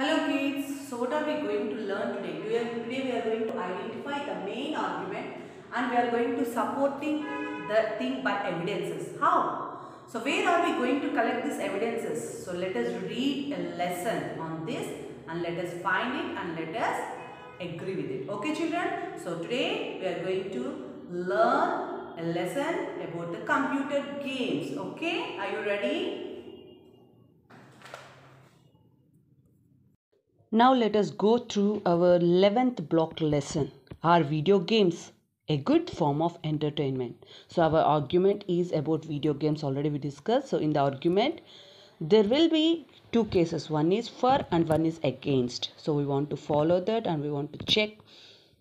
Hello kids, so what are we going to learn today? Today we are going to identify the main argument and we are going to supporting the thing by evidences. How? So where are we going to collect these evidences? So let us read a lesson on this and let us find it and let us agree with it. Okay children? So today we are going to learn a lesson about the computer games. Okay? Are you ready? Now let us go through our 11th block lesson. Are video games a good form of entertainment? So our argument is about video games already we discussed. So in the argument there will be two cases one is for and one is against. So we want to follow that and we want to check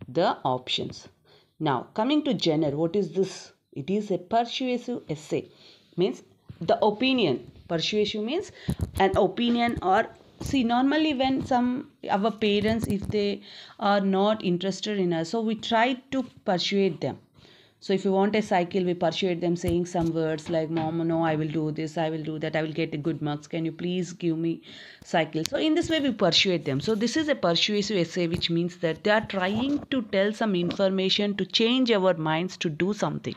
the options. Now coming to genre what is this? It is a persuasive essay means the opinion. Persuasive means an opinion or see normally when some our parents if they are not interested in us so we try to persuade them so if you want a cycle we persuade them saying some words like mom no i will do this i will do that i will get good marks can you please give me cycle so in this way we persuade them so this is a persuasive essay which means that they are trying to tell some information to change our minds to do something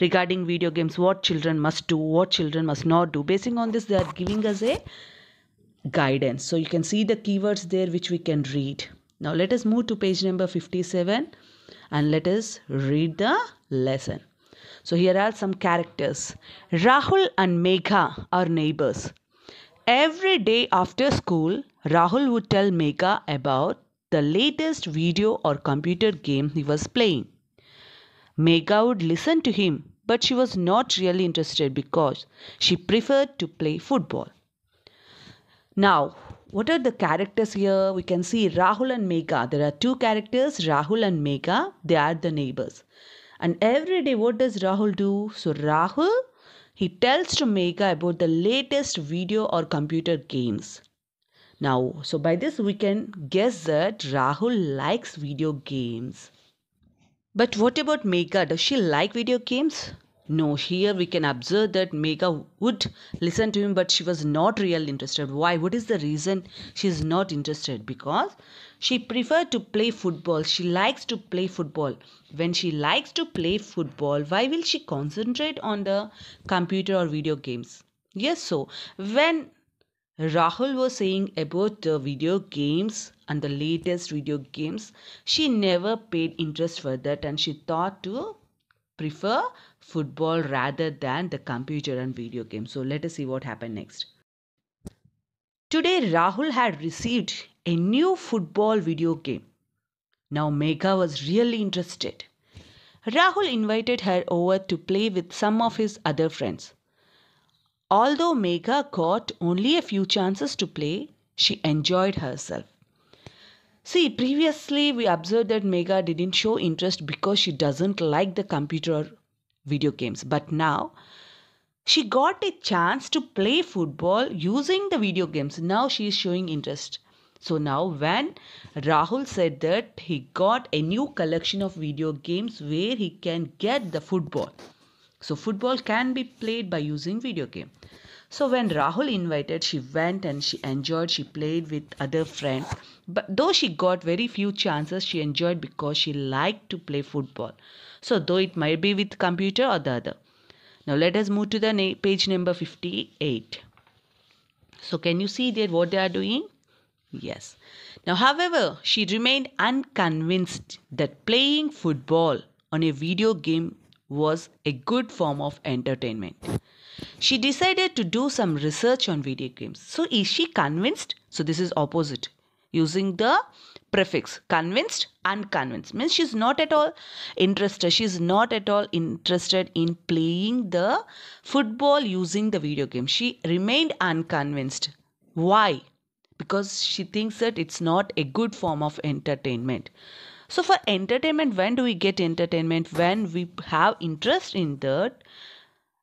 regarding video games what children must do what children must not do basing on this they are giving us a guidance. So you can see the keywords there which we can read. Now let us move to page number 57 and let us read the lesson. So here are some characters. Rahul and Megha are neighbors. Every day after school, Rahul would tell Megha about the latest video or computer game he was playing. Megha would listen to him, but she was not really interested because she preferred to play football. Now, what are the characters here? We can see Rahul and Megha. There are two characters, Rahul and Megha. They are the neighbors. And every day, what does Rahul do? So, Rahul, he tells to Megha about the latest video or computer games. Now, so by this we can guess that Rahul likes video games. But what about Megha? Does she like video games? No, here we can observe that Megha would listen to him, but she was not really interested. Why? What is the reason she is not interested? Because she preferred to play football. She likes to play football. When she likes to play football, why will she concentrate on the computer or video games? Yes, so when Rahul was saying about the video games and the latest video games, she never paid interest for that and she thought to prefer football rather than the computer and video game. So let us see what happened next. Today, Rahul had received a new football video game. Now, Megha was really interested. Rahul invited her over to play with some of his other friends. Although Megha got only a few chances to play, she enjoyed herself. See, previously we observed that Megha didn't show interest because she doesn't like the computer video games. But now she got a chance to play football using the video games. Now she is showing interest. So now when Rahul said that he got a new collection of video games where he can get the football. So football can be played by using video game. So when Rahul invited, she went and she enjoyed. She played with other friends. But though she got very few chances, she enjoyed because she liked to play football. So though it might be with computer or the other. Now let us move to the na page number 58. So can you see there what they are doing? Yes. Now however, she remained unconvinced that playing football on a video game was a good form of entertainment. She decided to do some research on video games. So is she convinced? So this is opposite using the prefix convinced unconvinced means she's not at all interested she's not at all interested in playing the football using the video game she remained unconvinced why because she thinks that it's not a good form of entertainment so for entertainment when do we get entertainment when we have interest in that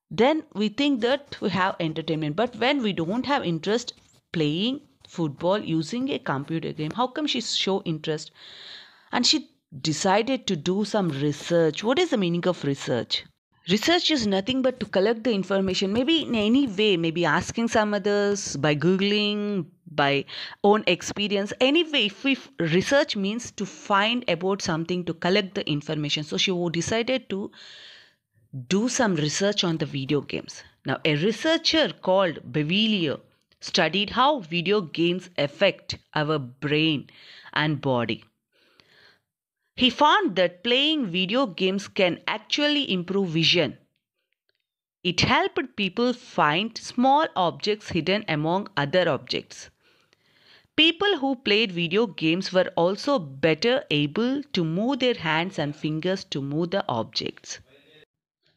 then we think that we have entertainment but when we don't have interest playing football using a computer game. How come she show interest? And she decided to do some research. What is the meaning of research? Research is nothing but to collect the information, maybe in any way, maybe asking some others, by Googling, by own experience. Anyway, if we research means to find about something, to collect the information. So she decided to do some research on the video games. Now, a researcher called Bevilio studied how video games affect our brain and body. He found that playing video games can actually improve vision. It helped people find small objects hidden among other objects. People who played video games were also better able to move their hands and fingers to move the objects.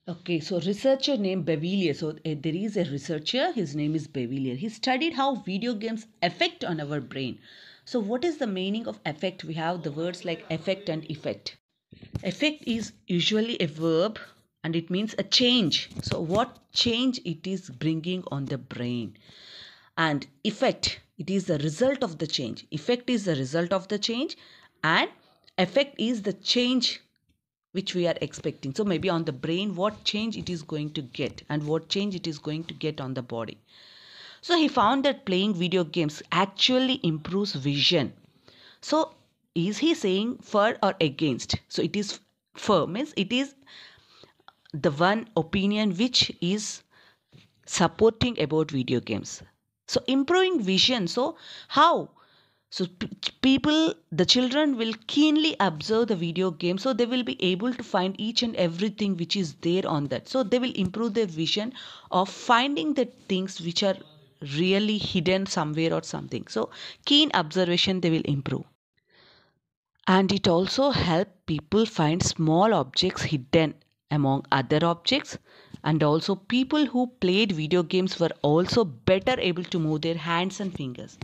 Okay, so researcher named Bevilier. So uh, there is a researcher, his name is Bevilier. He studied how video games affect on our brain. So what is the meaning of affect? We have the words like effect and effect. Effect is usually a verb and it means a change. So what change it is bringing on the brain. And effect, it is the result of the change. Effect is the result of the change and effect is the change which we are expecting so maybe on the brain what change it is going to get and what change it is going to get on the body so he found that playing video games actually improves vision so is he saying for or against so it is for means it is the one opinion which is supporting about video games so improving vision so how so people, the children will keenly observe the video game so they will be able to find each and everything which is there on that. So they will improve their vision of finding the things which are really hidden somewhere or something. So keen observation they will improve. And it also help people find small objects hidden among other objects and also people who played video games were also better able to move their hands and fingers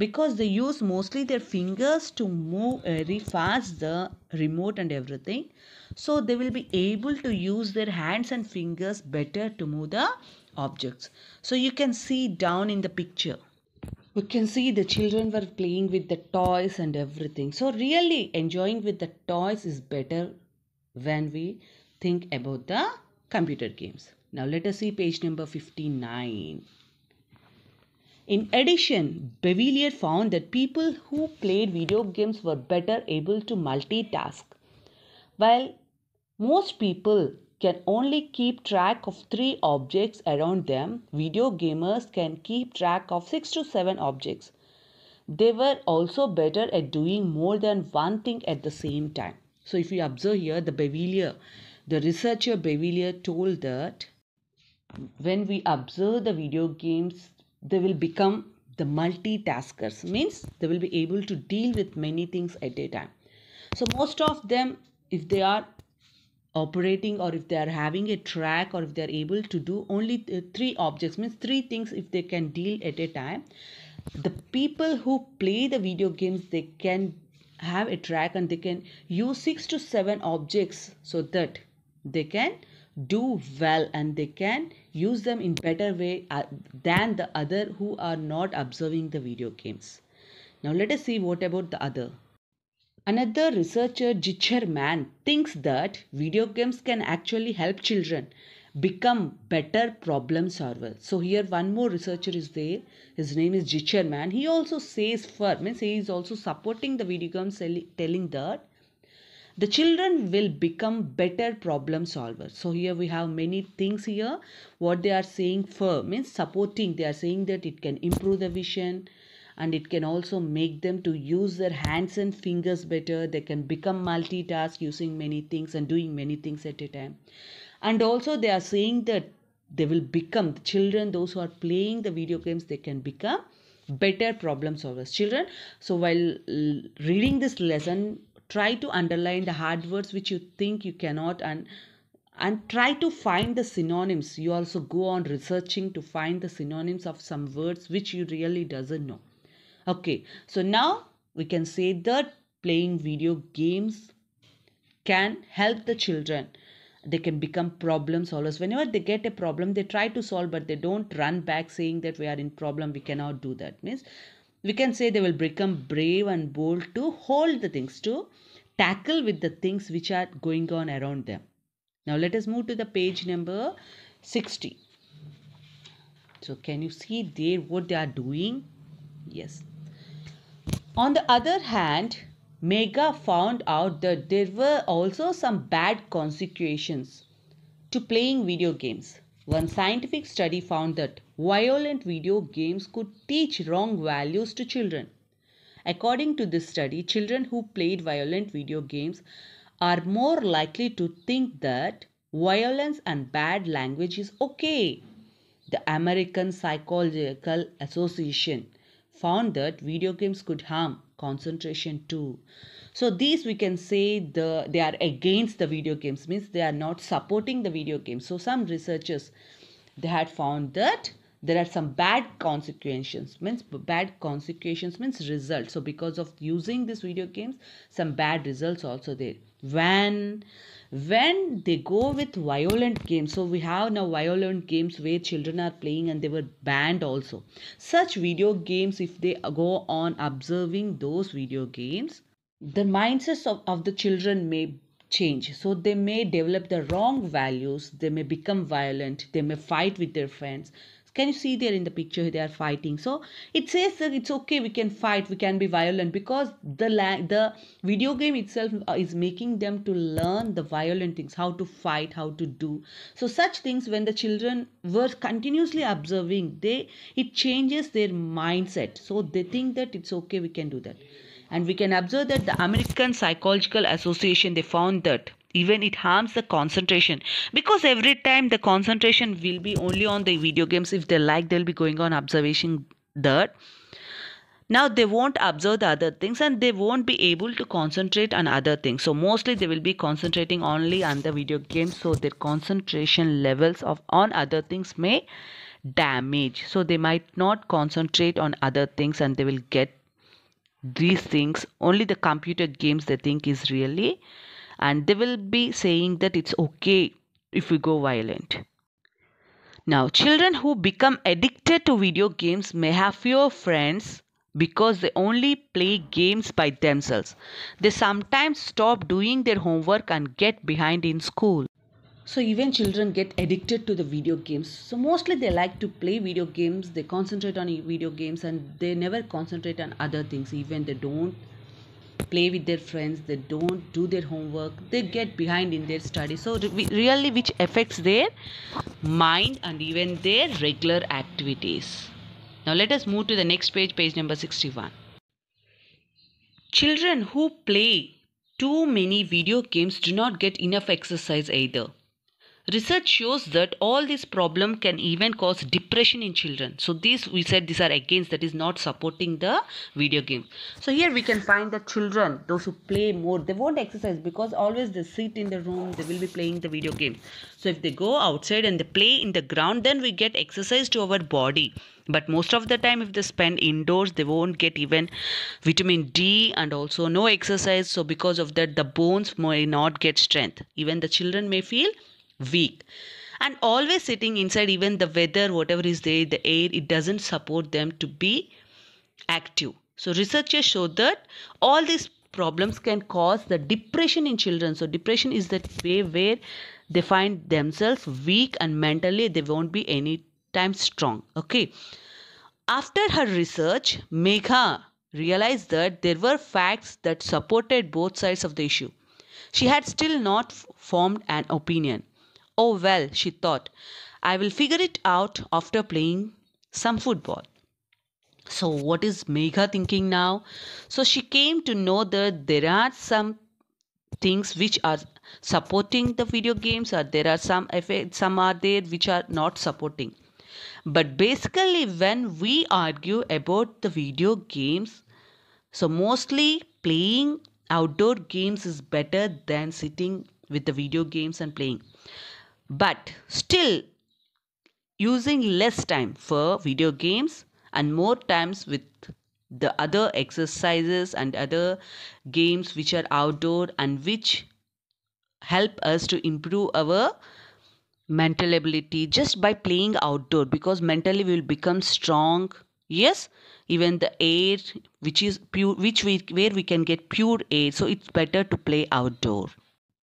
because they use mostly their fingers to move very uh, fast the remote and everything so they will be able to use their hands and fingers better to move the objects so you can see down in the picture you can see the children were playing with the toys and everything so really enjoying with the toys is better when we think about the computer games now let us see page number 59 in addition, Bevilier found that people who played video games were better able to multitask. While most people can only keep track of three objects around them, video gamers can keep track of six to seven objects. They were also better at doing more than one thing at the same time. So, if you observe here, the Bevilier, the researcher Bevilier, told that when we observe the video games they will become the multitaskers means they will be able to deal with many things at a time so most of them if they are operating or if they are having a track or if they are able to do only three objects means three things if they can deal at a time the people who play the video games they can have a track and they can use six to seven objects so that they can do well and they can use them in better way uh, than the other who are not observing the video games. Now let us see what about the other. Another researcher Jicher Mann thinks that video games can actually help children become better problem solvers. So here one more researcher is there. His name is Jicher Mann. He also says for means he is also supporting the video games telling that the children will become better problem solvers so here we have many things here what they are saying firm means supporting they are saying that it can improve the vision and it can also make them to use their hands and fingers better they can become multitask using many things and doing many things at a time and also they are saying that they will become the children those who are playing the video games they can become better problem solvers children so while reading this lesson try to underline the hard words which you think you cannot and and try to find the synonyms you also go on researching to find the synonyms of some words which you really doesn't know okay so now we can say that playing video games can help the children they can become problem solvers whenever they get a problem they try to solve but they don't run back saying that we are in problem we cannot do that means we can say they will become brave and bold to hold the things, to tackle with the things which are going on around them. Now let us move to the page number 60. So can you see there what they are doing? Yes. On the other hand, Mega found out that there were also some bad consequences to playing video games. One scientific study found that violent video games could teach wrong values to children. According to this study, children who played violent video games are more likely to think that violence and bad language is okay. The American Psychological Association found that video games could harm concentration too so these we can say the they are against the video games means they are not supporting the video games so some researchers they had found that there are some bad consequences means bad consequences means results so because of using these video games some bad results also there when when they go with violent games so we have now violent games where children are playing and they were banned also such video games if they go on observing those video games the mindsets of, of the children may change so they may develop the wrong values they may become violent they may fight with their friends can you see there in the picture they are fighting so it says that it's okay we can fight we can be violent because the la- the video game itself uh, is making them to learn the violent things how to fight how to do so such things when the children were continuously observing they it changes their mindset so they think that it's okay we can do that and we can observe that the american psychological association they found that even it harms the concentration because every time the concentration will be only on the video games if they like they'll be going on observation that now they won't observe the other things and they won't be able to concentrate on other things so mostly they will be concentrating only on the video games so their concentration levels of on other things may damage so they might not concentrate on other things and they will get these things only the computer games they think is really and they will be saying that it's okay if we go violent now children who become addicted to video games may have fewer friends because they only play games by themselves they sometimes stop doing their homework and get behind in school so even children get addicted to the video games so mostly they like to play video games they concentrate on video games and they never concentrate on other things even they don't play with their friends they don't do their homework they get behind in their study so really which affects their mind and even their regular activities now let us move to the next page page number 61 children who play too many video games do not get enough exercise either Research shows that all this problem can even cause depression in children. So these we said these are against that is not supporting the video game. So here we can find that children, those who play more, they won't exercise because always they sit in the room, they will be playing the video game. So if they go outside and they play in the ground, then we get exercise to our body. But most of the time if they spend indoors, they won't get even vitamin D and also no exercise. So because of that, the bones may not get strength. Even the children may feel weak and always sitting inside even the weather whatever is there the air it doesn't support them to be active so researchers showed that all these problems can cause the depression in children so depression is the way where they find themselves weak and mentally they won't be any time strong okay after her research megha realized that there were facts that supported both sides of the issue she had still not formed an opinion Oh well, she thought, I will figure it out after playing some football. So, what is Megha thinking now? So, she came to know that there are some things which are supporting the video games, or there are some effects, some are there which are not supporting. But basically, when we argue about the video games, so mostly playing outdoor games is better than sitting with the video games and playing but still using less time for video games and more times with the other exercises and other games which are outdoor and which help us to improve our mental ability just by playing outdoor because mentally we will become strong yes even the air which is pure which we where we can get pure air so it's better to play outdoor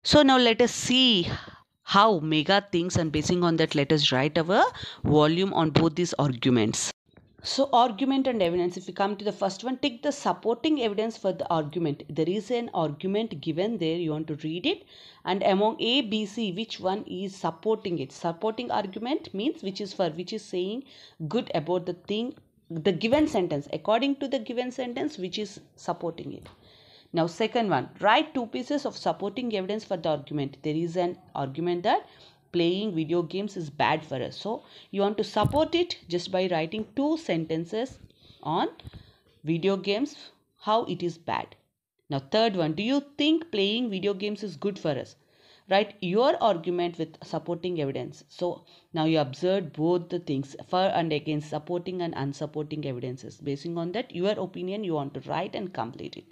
so now let us see how mega thinks and basing on that let us write our volume on both these arguments. So argument and evidence, if we come to the first one, take the supporting evidence for the argument. There is an argument given there, you want to read it. And among A, B, C, which one is supporting it? Supporting argument means which is for, which is saying good about the thing, the given sentence, according to the given sentence, which is supporting it. Now second one, write two pieces of supporting evidence for the argument. There is an argument that playing video games is bad for us. So you want to support it just by writing two sentences on video games, how it is bad. Now third one, do you think playing video games is good for us? Write your argument with supporting evidence. So now you observe both the things for and against supporting and unsupporting evidences. Basing on that, your opinion you want to write and complete it.